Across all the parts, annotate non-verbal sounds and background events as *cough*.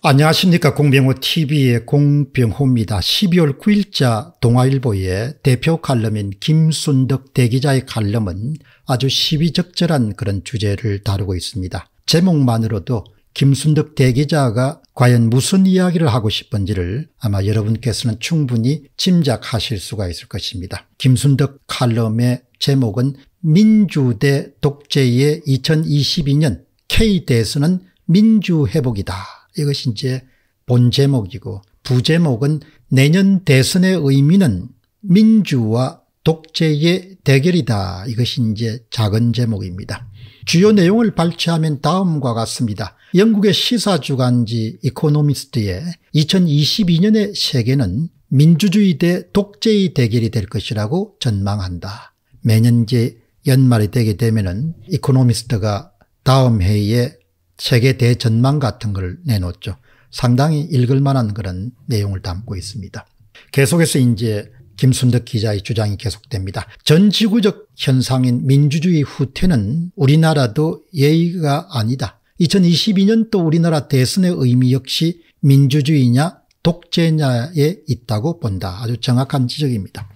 안녕하십니까 공병호TV의 공병호입니다. 12월 9일자 동아일보의 대표 칼럼인 김순덕 대기자의 칼럼은 아주 시비적절한 그런 주제를 다루고 있습니다. 제목만으로도 김순덕 대기자가 과연 무슨 이야기를 하고 싶은지를 아마 여러분께서는 충분히 짐작하실 수가 있을 것입니다. 김순덕 칼럼의 제목은 민주대 독재의 2022년 K대에서는 민주회복이다 이것이 이제 본 제목이고 부제목은 내년 대선의 의미는 민주와 독재의 대결이다. 이것이 이제 작은 제목입니다. 주요 내용을 발췌하면 다음과 같습니다. 영국의 시사주간지 이코노미스트의 2022년의 세계는 민주주의 대 독재의 대결이 될 것이라고 전망한다. 매년 제 연말이 되게 되면 은 이코노미스트가 다음 해에 세계 대전망 같은 걸 내놓죠. 상당히 읽을 만한 그런 내용을 담고 있습니다. 계속해서 이제 김순덕 기자의 주장이 계속됩니다. 전 지구적 현상인 민주주의 후퇴는 우리나라도 예의가 아니다. 2022년도 우리나라 대선의 의미 역시 민주주의냐 독재냐에 있다고 본다. 아주 정확한 지적입니다.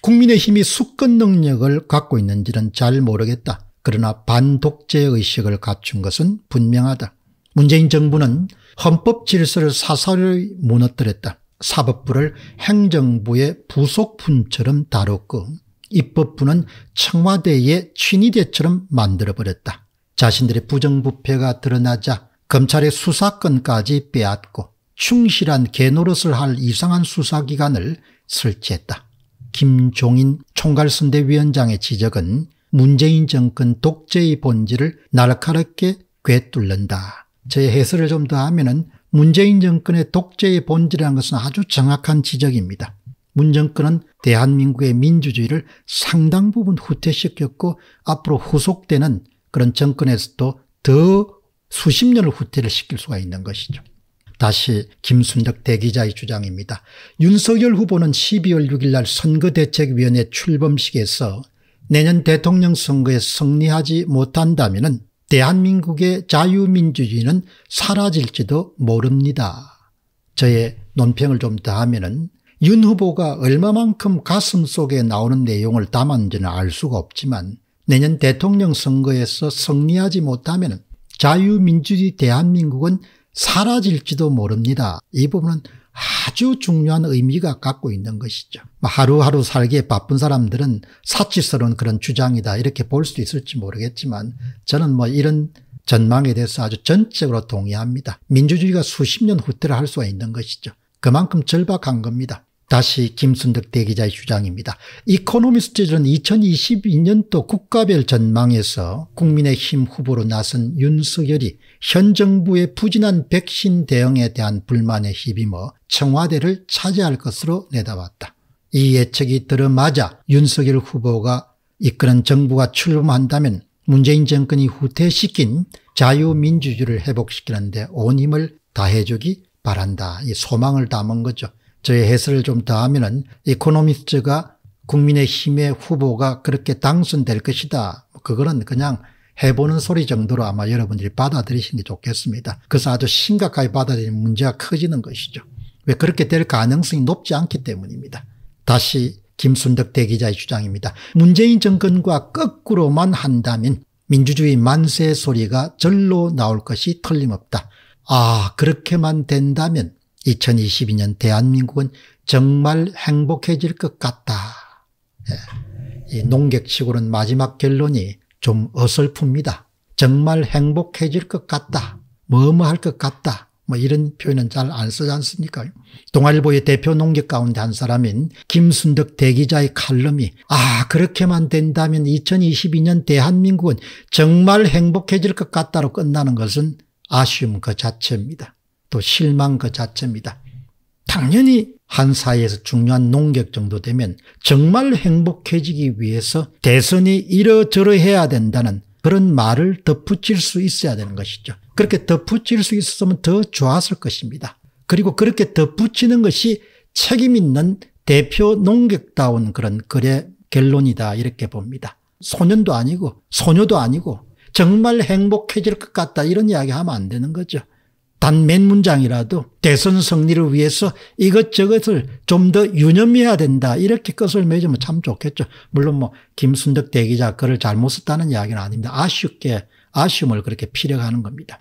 국민의힘이 수권 능력을 갖고 있는지는 잘 모르겠다. 그러나 반독재 의식을 갖춘 것은 분명하다. 문재인 정부는 헌법 질서를 사설히 무너뜨렸다. 사법부를 행정부의 부속품처럼 다뤘고 입법부는 청와대의 친위대처럼 만들어버렸다. 자신들의 부정부패가 드러나자 검찰의 수사권까지 빼앗고 충실한 개노릇을 할 이상한 수사기관을 설치했다. 김종인 총괄선대위원장의 지적은 문재인 정권 독재의 본질을 날카롭게 꿰뚫는다. 제 해설을 좀 더 하면은 문재인 정권의 독재의 본질이라는 것은 아주 정확한 지적입니다. 문 정권은 대한민국의 민주주의를 상당 부분 후퇴시켰고 앞으로 후속되는 그런 정권에서도 더 수십 년을 후퇴를 시킬 수가 있는 것이죠. 다시 김순덕 대기자의 주장입니다. 윤석열 후보는 12월 6일 날 선거대책위원회 출범식에서 내년 대통령 선거에 승리하지 못한다면 대한민국의 자유민주주의는 사라질지도 모릅니다. 저의 논평을 좀 더하면 윤 후보가 얼마만큼 가슴 속에 나오는 내용을 담았는지는 알 수가 없지만 내년 대통령 선거에서 승리하지 못하면 자유민주주의 대한민국은 사라질지도 모릅니다. 이 부분은 아주 중요한 의미가 갖고 있는 것이죠. 뭐 하루하루 살기에 바쁜 사람들은 사치스러운 그런 주장이다 이렇게 볼 수도 있을지 모르겠지만 저는 뭐 이런 전망에 대해서 아주 전적으로 동의합니다. 민주주의가 수십 년 후퇴를 할 수가 있는 것이죠. 그만큼 절박한 겁니다. 다시 김순덕 대기자의 주장입니다. 이코노미스트는 2022년도 국가별 전망에서 국민의힘 후보로 나선 윤석열이 현 정부의 부진한 백신 대응에 대한 불만에 힘입어 청와대를 차지할 것으로 내다봤다. 이 예측이 들어맞아 윤석열 후보가 이끄는 정부가 출범한다면 문재인 정권이 후퇴시킨 자유민주주의를 회복시키는데 온 힘을 다해주기 바란다. 이 소망을 담은 거죠. 저의 해설을 좀 더하면 은 이코노미스트가 국민의힘의 후보가 그렇게 당선될 것이다. 그거는 그냥 해보는 소리 정도로 아마 여러분들이 받아들이시는 게 좋겠습니다. 그래서 아주 심각하게 받아들이는 문제가 커지는 것이죠. 왜 그렇게 될 가능성이 높지 않기 때문입니다. 다시 김순덕 대기자의 주장입니다. 문재인 정권과 거꾸로만 한다면 민주주의 만세 소리가 절로 나올 것이 틀림없다. 아 그렇게만 된다면 2022년 대한민국은 정말 행복해질 것 같다. 예. 이 농객식으로는 마지막 결론이 좀 어설픕니다. 정말 행복해질 것 같다. 뭐뭐 할것 같다. 뭐 이런 표현은 잘 안 쓰지 않습니까? 동아일보의 대표 농객 가운데 한 사람인 김순덕 대기자의 칼럼이 아 그렇게만 된다면 2022년 대한민국은 정말 행복해질 것 같다로 끝나는 것은 아쉬움 그 자체입니다. 또 실망 그 자체입니다. 당연히 한 사회에서 중요한 농객 정도 되면 정말 행복해지기 위해서 대선이 이러저러해야 된다는 그런 말을 덧붙일 수 있어야 되는 것이죠. 그렇게 덧붙일 수 있었으면 더 좋았을 것입니다. 그리고 그렇게 덧붙이는 것이 책임 있는 대표 농객다운 그런 글의 결론이다 이렇게 봅니다. 소년도 아니고 소녀도 아니고 정말 행복해질 것 같다 이런 이야기하면 안 되는 거죠. 단몇 문장이라도 대선 승리를 위해서 이것저것을 좀 더 유념해야 된다 이렇게 끝을 맺으면 참 좋겠죠. 물론 뭐 김순덕 대기자 글을 잘못 썼다는 이야기는 아닙니다. 아쉽게 아쉬움을 그렇게 피력하는 겁니다.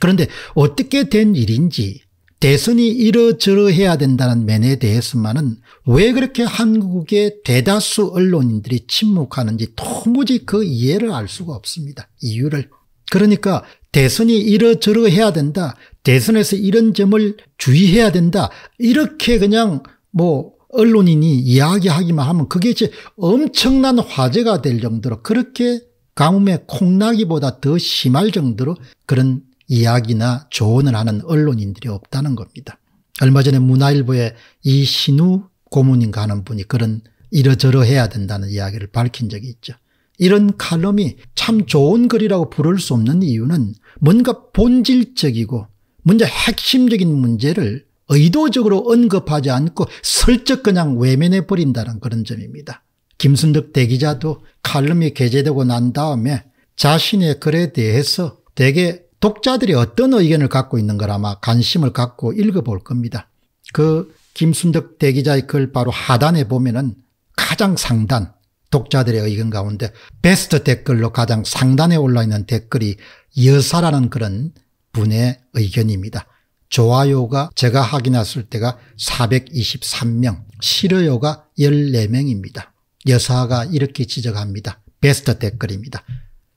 그런데 어떻게 된 일인지 대선이 이러저러 해야 된다는 면에 대해서만은 왜 그렇게 한국의 대다수 언론인들이 침묵하는지 도무지 그 이해를 알 수가 없습니다. 이유를. 그러니까 대선이 이러저러 해야 된다. 대선에서 이런 점을 주의해야 된다. 이렇게 그냥 뭐 언론인이 이야기하기만 하면 그게 이제 엄청난 화제가 될 정도로 그렇게 가뭄에 콩나기보다 더 심할 정도로 그런 이야기나 조언을 하는 언론인들이 없다는 겁니다. 얼마 전에 문화일보에 이신우 고문인가 하는 분이 그런 이러저러 해야 된다는 이야기를 밝힌 적이 있죠. 이런 칼럼이 참 좋은 글이라고 부를 수 없는 이유는 뭔가 본질적이고 문제 핵심적인 문제를 의도적으로 언급하지 않고 슬쩍 그냥 외면해 버린다는 그런 점입니다. 김순덕 대기자도 칼럼이 게재되고 난 다음에 자신의 글에 대해서 대개 독자들이 어떤 의견을 갖고 있는걸 아마 관심을 갖고 읽어볼 겁니다. 그 김순덕 대기자의 글 바로 하단에 보면은 가장 상단 독자들의 의견 가운데 베스트 댓글로 가장 상단에 올라있는 댓글이 여사라는 그런 분의 의견입니다. 좋아요가 제가 확인했을 때가 423명, 싫어요가 14명입니다. 여사가 이렇게 지적합니다. 베스트 댓글입니다.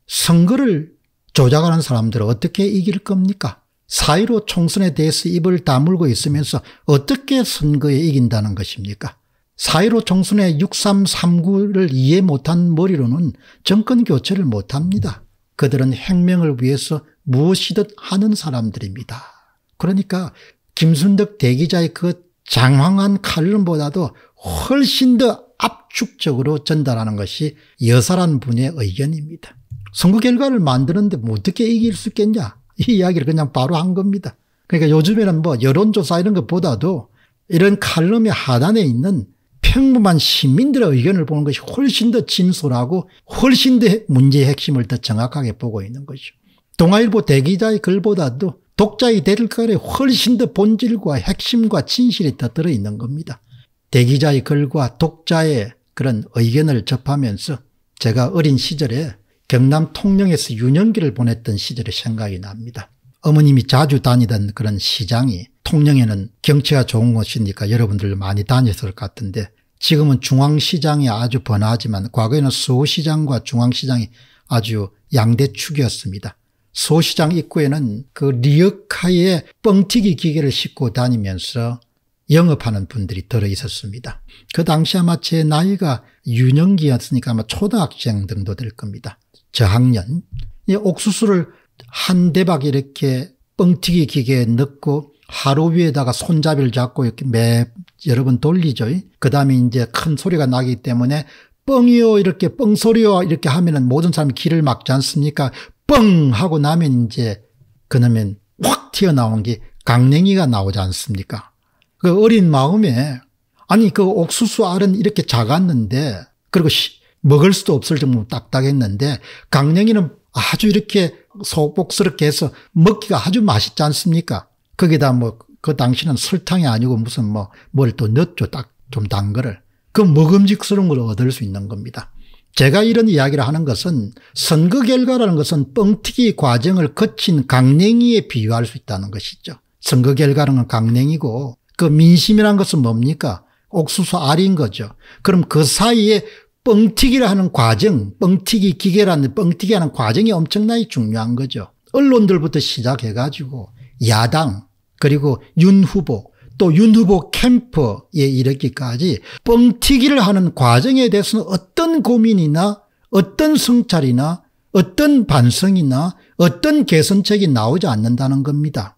선거를 조작하는 사람들은 어떻게 이길 겁니까? 사이로 총선에 대해서 입을 다물고 있으면서 어떻게 선거에 이긴다는 것입니까? 사이로 총선의 6339를 이해 못한 머리로는 정권 교체를 못합니다. 그들은 혁명을 위해서 무엇이든 하는 사람들입니다. 그러니까 김순덕 대기자의 그 장황한 칼럼보다도 훨씬 더 압축적으로 전달하는 것이 여사란 분의 의견입니다. 선거 결과를 만드는데 뭐 어떻게 이길 수 있겠냐 이 이야기를 그냥 바로 한 겁니다. 그러니까 요즘에는 뭐 여론조사 이런 것보다도 이런 칼럼의 하단에 있는 평범한 시민들의 의견을 보는 것이 훨씬 더 진솔하고 훨씬 더 문제의 핵심을 더 정확하게 보고 있는 것이죠 동아일보 대기자의 글보다도 독자의 댓글에 훨씬 더 본질과 핵심과 진실이 더 들어있는 겁니다. 대기자의 글과 독자의 그런 의견을 접하면서 제가 어린 시절에 경남 통영에서 유년기를 보냈던 시절이 생각이 납니다. 어머님이 자주 다니던 그런 시장이 통영에는 경치가 좋은 곳이니까 여러분들 많이 다녔을 것 같은데 지금은 중앙시장이 아주 번화하지만 과거에는 수호시장과 중앙시장이 아주 양대축이었습니다. 소시장 입구에는 그 리어카에 뻥튀기 기계를 싣고 다니면서 영업하는 분들이 들어 있었습니다. 그 당시 아마 제 나이가 유년기였으니까 아마 초등학생 정도 될 겁니다. 저학년. 옥수수를 한 대박 이렇게 뻥튀기 기계에 넣고 하루 위에다가 손잡이를 잡고 이렇게 매 여러 번 돌리죠. 그 다음에 이제 큰 소리가 나기 때문에 뻥이요 이렇게 뻥소리요 이렇게 하면은 모든 사람이 길을 막지 않습니까? 뻥 하고 나면 이제 그놈은 확 튀어나온 게 강냉이가 나오지 않습니까? 그 어린 마음에 아니 그 옥수수 알은 이렇게 작았는데 그리고 먹을 수도 없을 정도로 딱딱했는데 강냉이는 아주 이렇게 소복스럽게 해서 먹기가 아주 맛있지 않습니까? 거기다 뭐 그 당시는 설탕이 아니고 무슨 뭐 뭘 또 넣었죠 딱 좀 단 거를 그 먹음직스러운 걸 얻을 수 있는 겁니다. 제가 이런 이야기를 하는 것은 선거 결과라는 것은 뻥튀기 과정을 거친 강냉이에 비유할 수 있다는 것이죠. 선거 결과는 강냉이고 그 민심이란 것은 뭡니까? 옥수수 알인 거죠. 그럼 그 사이에 뻥튀기를 하는 과정, 뻥튀기 기계라는 뻥튀기 하는 과정이 엄청나게 중요한 거죠. 언론들부터 시작해가지고 야당 그리고 윤 후보 또윤 후보 캠프에 이르기까지 뻥튀기를 하는 과정에 대해서는 어떤 고민이나 어떤 성찰이나 어떤 반성이나 어떤 개선책이 나오지 않는다는 겁니다.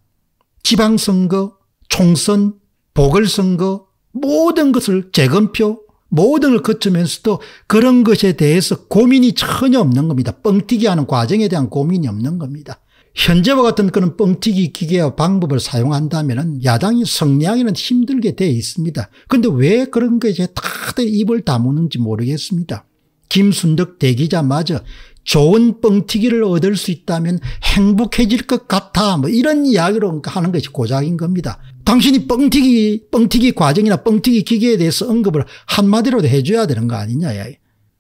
지방선거, 총선, 보궐선거 모든 것을 재검표 모든 걸 거치면서도 그런 것에 대해서 고민이 전혀 없는 겁니다. 뻥튀기하는 과정에 대한 고민이 없는 겁니다. 현재와 같은 그런 뻥튀기 기계와 방법을 사용한다면 야당이 성리하기는 힘들게 돼 있습니다. 그런데 왜 그런 것에 다들 입을 다무는지 모르겠습니다. 김순덕 대기자마저 좋은 뻥튀기를 얻을 수 있다면 행복해질 것 같아 뭐 이런 이야기로 하는 것이 고작인 겁니다. 당신이 뻥튀기 뻥튀기 과정이나 뻥튀기 기계에 대해서 언급을 한마디로도 해줘야 되는 거 아니냐.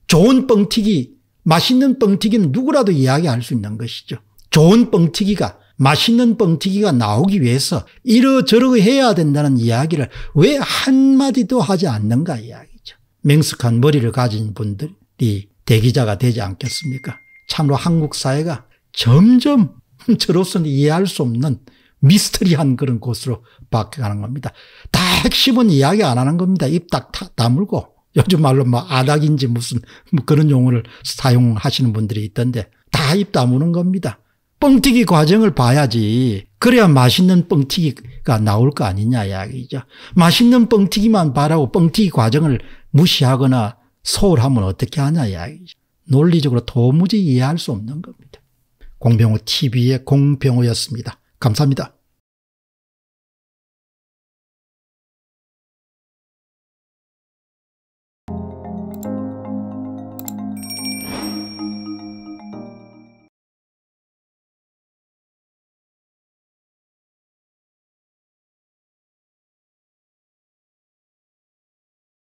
좋은 뻥튀기 맛있는 뻥튀기는 누구라도 이야기할 수 있는 것이죠. 좋은 뻥튀기가 맛있는 뻥튀기가 나오기 위해서 이러저러 해야 된다는 이야기를 왜 한마디도 하지 않는가 이야기죠. 맹숙한 머리를 가진 분들이 대기자가 되지 않겠습니까? 참으로 한국 사회가 점점 *laughs* 저로서는 이해할 수 없는 미스터리한 그런 곳으로 바뀌어가는 겁니다. 다 핵심은 이야기 안 하는 겁니다. 입 딱 다물고 요즘 말로 뭐 아닥인지 무슨 뭐 그런 용어를 사용하시는 분들이 있던데 다 입 다무는 겁니다. 뻥튀기 과정을 봐야지 그래야 맛있는 뻥튀기가 나올 거 아니냐 이야기죠. 맛있는 뻥튀기만 바라고 뻥튀기 과정을 무시하거나 소홀하면 어떻게 하냐 이야기죠. 논리적으로 도무지 이해할 수 없는 겁니다. 공병호 TV의 공병호였습니다. 감사합니다.